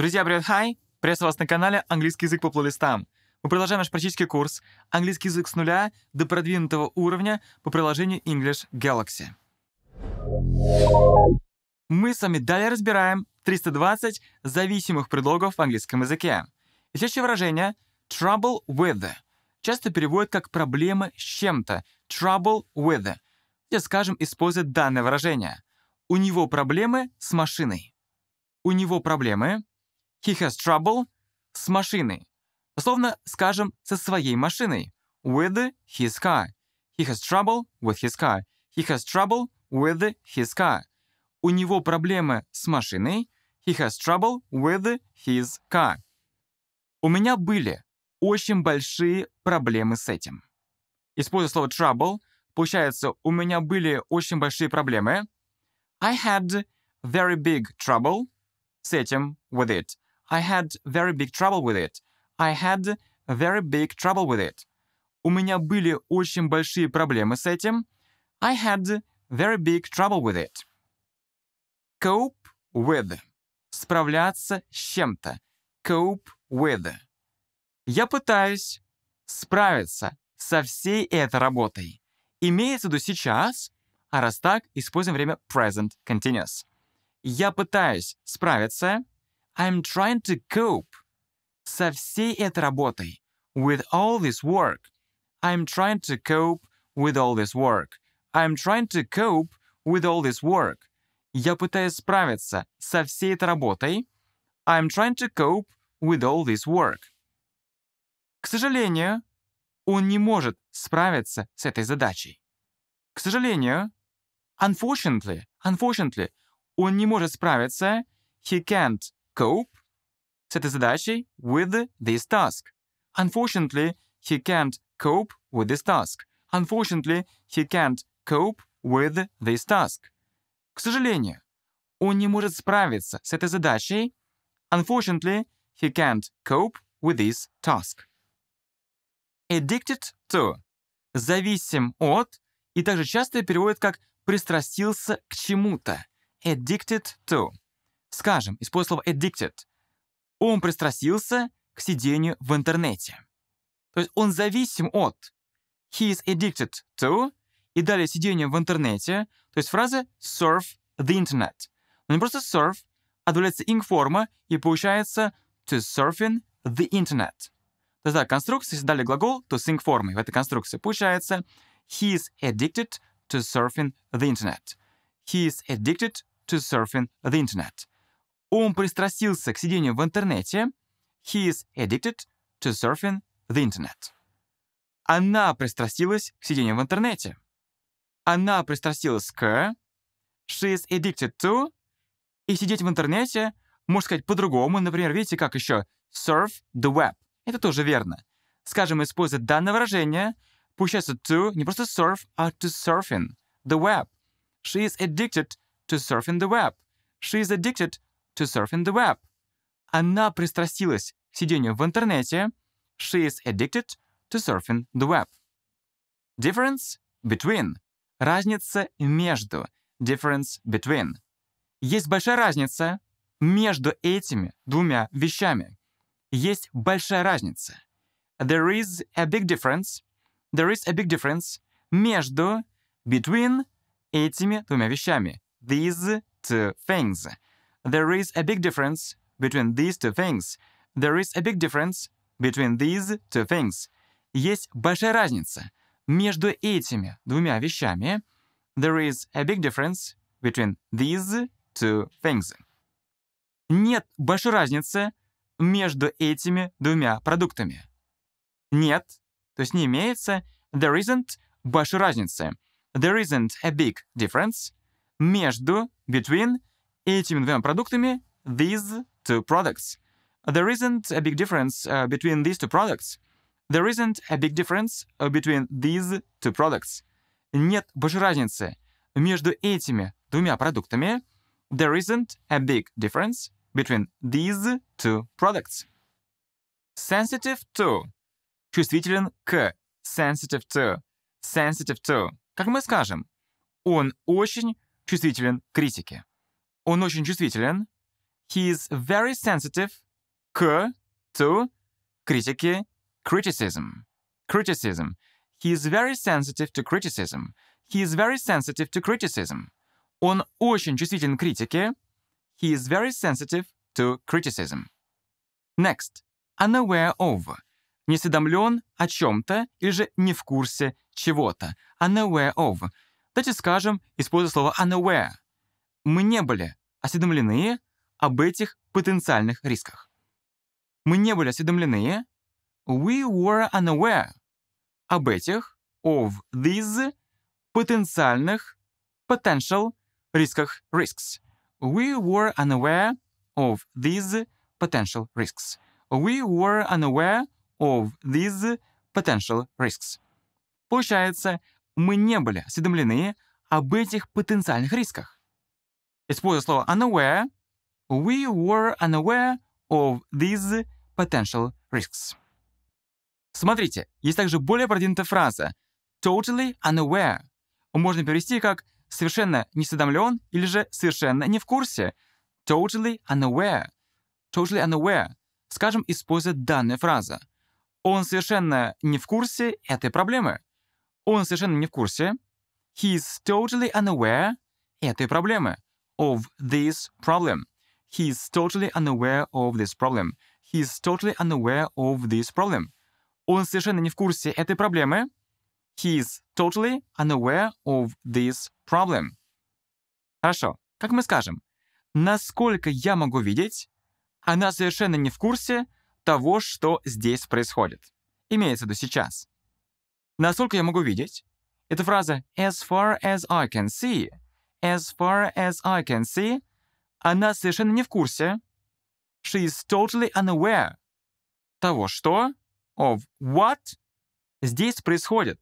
Друзья, привет, хай! Приветствую вас на канале «Английский язык по плейлистам». Мы продолжаем наш практический курс «Английский язык с нуля до продвинутого уровня» по приложению English Galaxy. Мы с вами далее разбираем 320 зависимых предлогов в английском языке. И следующее выражение «trouble with» часто переводят как «проблемы с чем-то» «trouble with», где, скажем, используют данное выражение. У него проблемы с машиной. У него проблемы He has trouble с машиной. Дословно скажем со своей машиной. With his car. He has trouble with his car. He has trouble with his car. У него проблемы с машиной. He has trouble with his car. У меня были очень большие проблемы с этим. Используя слово trouble, получается, у меня были очень большие проблемы. I had very big trouble с этим, with it. I had very big trouble with it. I had very big trouble with it. У меня были очень большие проблемы с этим. I had very big trouble with it. Cope with. Справляться с чем-то. Cope with. Я пытаюсь справиться со всей этой работой. Имеется в виду сейчас, а раз так, используем время present continuous. Я пытаюсь справиться I'm trying to cope со всей этой работой. With all this work. I'm trying to cope with all this work. I'm trying to cope with all this work. Я пытаюсь справиться со всей этой работой. I'm trying to cope with all this work. К сожалению, он не может справиться с этой задачей. К сожалению, unfortunately, unfortunately, он не может справиться, he can't cope с этой задачей with this task. Unfortunately, he can't cope with this task. Unfortunately, he can't cope with this task. К сожалению, он не может справиться с этой задачей. Unfortunately, he can't cope with this task. Addicted to – зависим от и также часто переводят как «пристрастился к чему-то». Addicted to – Скажем, используя слова addicted, он пристрастился к сидению в интернете. То есть он зависим от he is addicted to и далее сидение в интернете, то есть фраза surf the internet. Но не просто surf, а добавляется ing-форма и получается to surfing the internet. То есть да, конструкция, если дали глагол, то с ing-формой в этой конструкции получается he is addicted to surfing the internet. He is addicted to surfing the internet. Он пристрастился к сидению в интернете. He is addicted to surfing the internet. Она пристрастилась к сидению в интернете. Она пристрастилась к... She is addicted to... И сидеть в интернете, можно сказать по-другому. Например, видите, как еще? Surf the web. Это тоже верно. Скажем, использовать данное выражение, получается to не просто surf, а to surfing the web. She is addicted to surfing the web. She is addicted to surf in the web. Она пристрастилась к сидению в интернете. She is addicted to surfing the web. Difference between. Разница между. Difference between. Есть большая разница между этими двумя вещами. Есть большая разница. There is a big difference. There is a big difference между, between этими двумя вещами. These two things. There is a big difference between these two things. There is a big difference between these two things. Есть большая разница между этими двумя вещами. There is a big difference between these two things. Нет большой разницы между этими двумя продуктами. Нет, то есть не имеется. There isn't большой разницы. There isn't a big difference между, between, Этими двумя продуктами these two products. There isn't a big difference uh, between these two products. There isn't a big difference between these two products. Нет большой разницы между этими двумя продуктами. There isn't a big difference between these two products. Sensitive to. Чувствителен к. Sensitive to. Sensitive to. Как мы скажем, он очень чувствителен к критике. Он очень чувствителен. He is very sensitive к, to, критике, criticism. Criticism. He is very sensitive to criticism. He is very sensitive to criticism. Он очень чувствителен к критике. He is very sensitive to criticism. Next. Unaware of. Несведомлен о чем-то или же не в курсе чего-то. Unaware of. Давайте скажем, используя слово unaware. мы не были осведомлены об этих потенциальных рисках. Мы не были осведомлены we were unaware об этих of these потенциальных potential рисках risks. We were unaware of these potential risks. We were unaware of these potential risks. Получается, мы не были осведомлены об этих потенциальных рисках используя слово unaware, we were unaware of these potential risks. Смотрите, есть также более продвинутая фраза totally unaware. Можно перевести как совершенно не или же совершенно не в курсе. Totally unaware. Totally unaware. Скажем, используя данную фразу. Он совершенно не в курсе этой проблемы. Он совершенно не в курсе. He is totally unaware этой проблемы of this problem. He is totally unaware of this problem. He is totally unaware of this problem. Он совершенно не в курсе этой проблемы. He is totally unaware of this problem. Хорошо. Как мы скажем? Насколько я могу видеть, она совершенно не в курсе того, что здесь происходит. Имеется в виду сейчас. Насколько я могу видеть, эта фраза «as far as I can see» As far as I can see, она совершенно не в курсе. She is totally unaware того, что, of what, здесь происходит.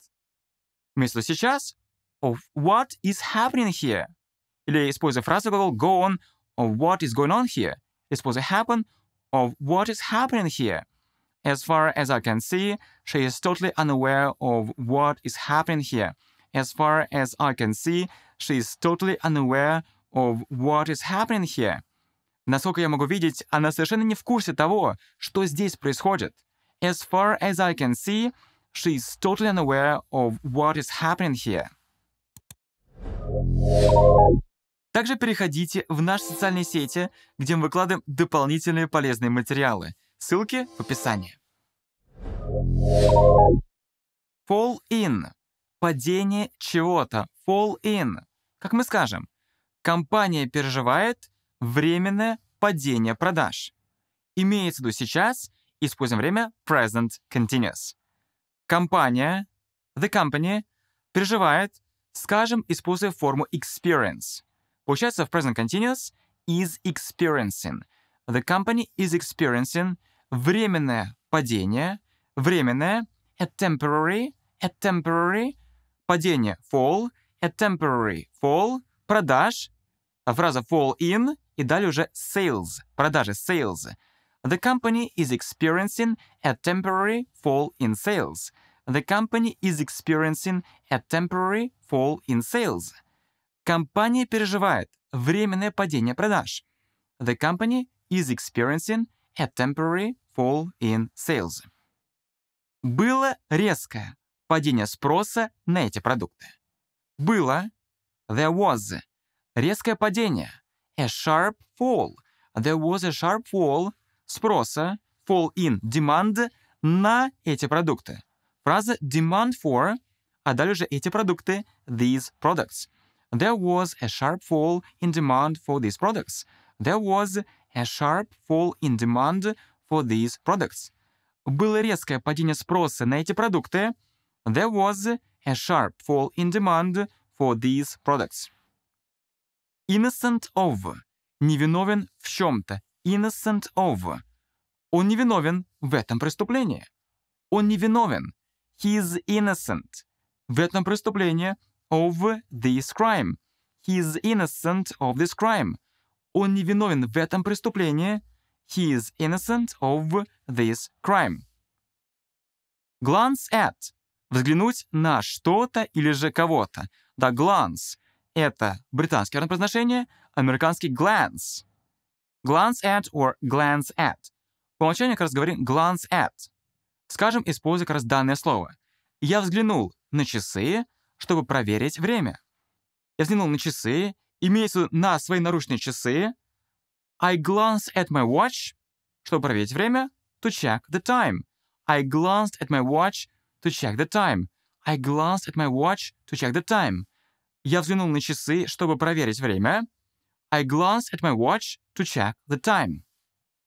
Вместо сейчас, of what is happening here. Или используя фразу глагол go on, of what is going on here. Используя happen, of what is happening here. As far as I can see, she is totally unaware of what is happening here. As far as I can see, she is totally unaware of what is happening here. Насколько я могу видеть, она совершенно не в курсе того, что здесь происходит. As far as I can see, she is totally unaware of what is happening here. Также переходите в наши социальные сети, где мы выкладываем дополнительные полезные материалы. Ссылки в описании. Fall in. Падение чего-то. Fall in как мы скажем, компания переживает временное падение продаж. Имеется в виду сейчас, используем время present continuous. Компания, the company, переживает, скажем, используя форму experience. Получается, в present continuous is experiencing. The company is experiencing временное падение, временное, a temporary, a temporary, падение, fall, a temporary fall продаж, фраза fall in и далее уже sales, продажи, sales. The company is experiencing a temporary fall in sales. The company is experiencing a temporary fall in sales. Компания переживает временное падение продаж. The company is experiencing a temporary fall in sales. Было резкое падение спроса на эти продукты. Было. There was. Резкое падение. A sharp fall. There was a sharp fall. Спроса. Fall in. Demand на эти продукты. Фраза demand for, а далее же эти продукты, these products. There was a sharp fall in demand for these products. There was a sharp fall in demand for these products. Было резкое падение спроса на эти продукты. There was a sharp fall in demand for these products. Innocent of – невиновен в чем-то. Innocent of – он невиновен в этом преступлении. Он невиновен. He is innocent. В этом преступлении of this crime. He is innocent of this crime. Он невиновен в этом преступлении. He is innocent of this crime. Glance at Взглянуть на что-то или же кого-то. Да, гланс — это британское произношение, американский glance. Glance at or glance at. По умолчанию как раз говорим glance at. Скажем, используя как раз данное слово. Я взглянул на часы, чтобы проверить время. Я взглянул на часы, имеется на свои наручные часы. I glanced at my watch, чтобы проверить время, to check the time. I glanced at my watch, to check the time. I glanced at my watch to check the time. Я взглянул на часы, чтобы проверить время. I glanced at my watch to check the time.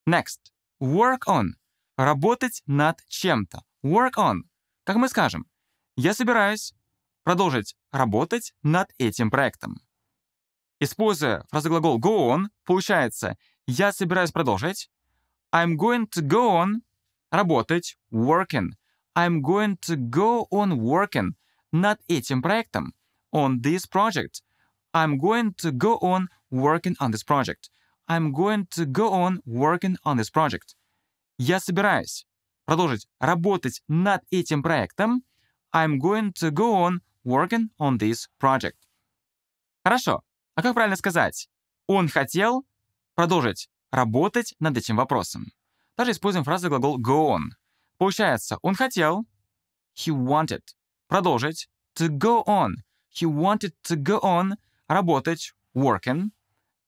Next. Work on. Работать над чем-то. Work on. Как мы скажем, я собираюсь продолжить работать над этим проектом. Используя фразоглагол go on, получается «я собираюсь продолжить», I'm going to go on, работать, working, I'm going to go on working над этим проектом. On this project. I'm going to go on working on this project. I'm going to go on working on this project. Я собираюсь продолжить работать над этим проектом. I'm going to go on working on this project. Хорошо. А как правильно сказать? Он хотел продолжить работать над этим вопросом. Также используем фразу глагол go on. Получается, он хотел he wanted продолжить to go on. He wanted to go on работать working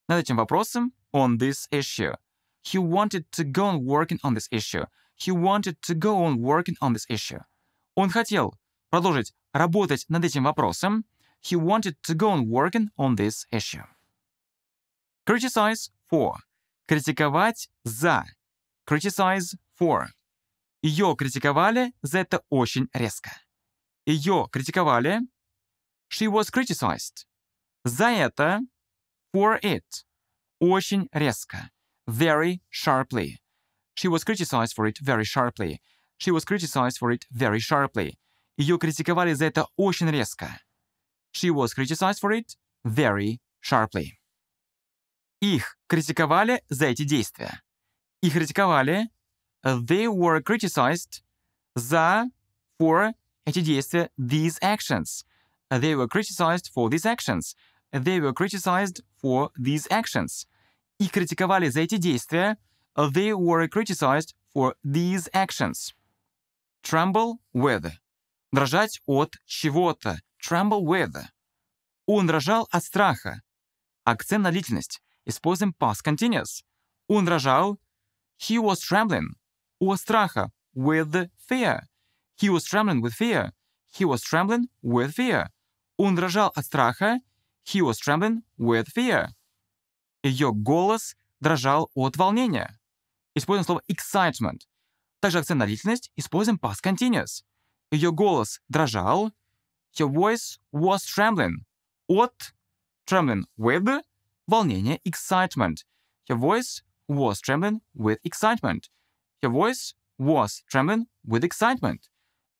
над этим вопросом on this issue. He wanted to go on working on this issue. He wanted to go on working on this issue. Он хотел продолжить работать над этим вопросом. He wanted to go on working on this issue. Criticize for. Критиковать за. Criticize for. Ее критиковали за это очень резко. Ее критиковали. She was criticized. За это. For it. Очень резко. Very sharply. She was criticized for it very sharply. She was criticized for it very sharply. Ее критиковали за это очень резко. She was criticized for it very sharply. Их критиковали за эти действия. Их критиковали Uh, they were criticized за for эти these actions. Uh, they were criticized for these actions. Uh, they were criticized for these actions. И критиковали за эти действия. They were criticized for these actions. Tremble with. Дрожать от чего-то. Tremble with. Он дрожал от страха. Акцент на длительность. Используем past continuous. Он дрожал. He was trembling. от страха, with fear. He was trembling with fear. He was trembling with fear. Он дрожал от страха. He was trembling with fear. Ее голос дрожал от волнения. Используем слово excitement. Также акцент на длительность используем past continuous. Ее голос дрожал. Her voice was trembling. От trembling with волнение excitement. Her voice was trembling with excitement. Her voice was trembling with excitement.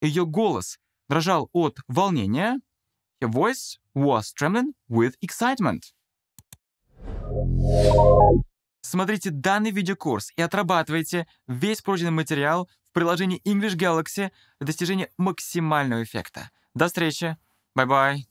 Ее голос дрожал от волнения. Her voice was trembling with excitement. Смотрите данный видеокурс и отрабатывайте весь пройденный материал в приложении English Galaxy для достижения максимального эффекта. До встречи. Bye-bye.